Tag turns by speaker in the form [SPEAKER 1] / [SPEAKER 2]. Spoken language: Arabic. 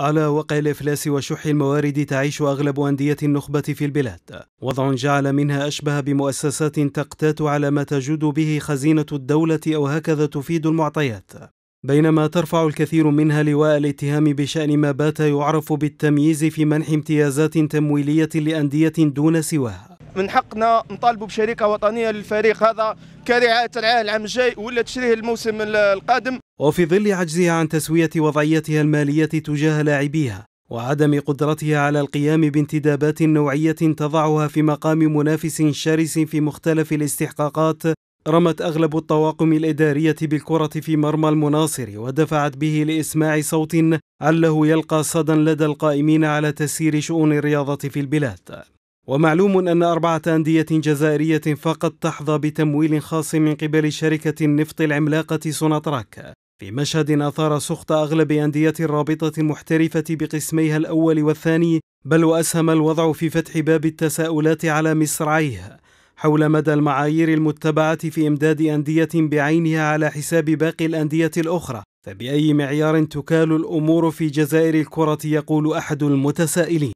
[SPEAKER 1] على وقع الإفلاس وشح الموارد تعيش أغلب أندية النخبة في البلاد وضع جعل منها أشبه بمؤسسات تقتات على ما تجود به خزينة الدولة أو هكذا تفيد المعطيات بينما ترفع الكثير منها لواء الاتهام بشأن ما بات يعرف بالتمييز في منح امتيازات تمويلية لأندية دون سواه
[SPEAKER 2] من حقنا نطالبوا بشركه وطنيه للفريق هذا كرعايه ترعاه العام الجاي ولا تشريه الموسم القادم
[SPEAKER 1] وفي ظل عجزها عن تسويه وضعيتها الماليه تجاه لاعبيها وعدم قدرتها على القيام بانتدابات نوعيه تضعها في مقام منافس شرس في مختلف الاستحقاقات رمت اغلب الطواقم الاداريه بالكره في مرمى المناصر ودفعت به لاسماع صوت عله يلقى صدى لدى القائمين على تسيير شؤون الرياضه في البلاد ومعلوم أن أربعة أندية جزائرية فقط تحظى بتمويل خاص من قبل شركة النفط العملاقة سوناتراك في مشهد أثار سخط أغلب أندية الرابطة المحترفة بقسميها الأول والثاني بل وأسهم الوضع في فتح باب التساؤلات على مصرعيها حول مدى المعايير المتبعة في إمداد أندية بعينها على حساب باقي الأندية الأخرى فبأي معيار تكال الأمور في جزائر الكرة يقول أحد المتسائلين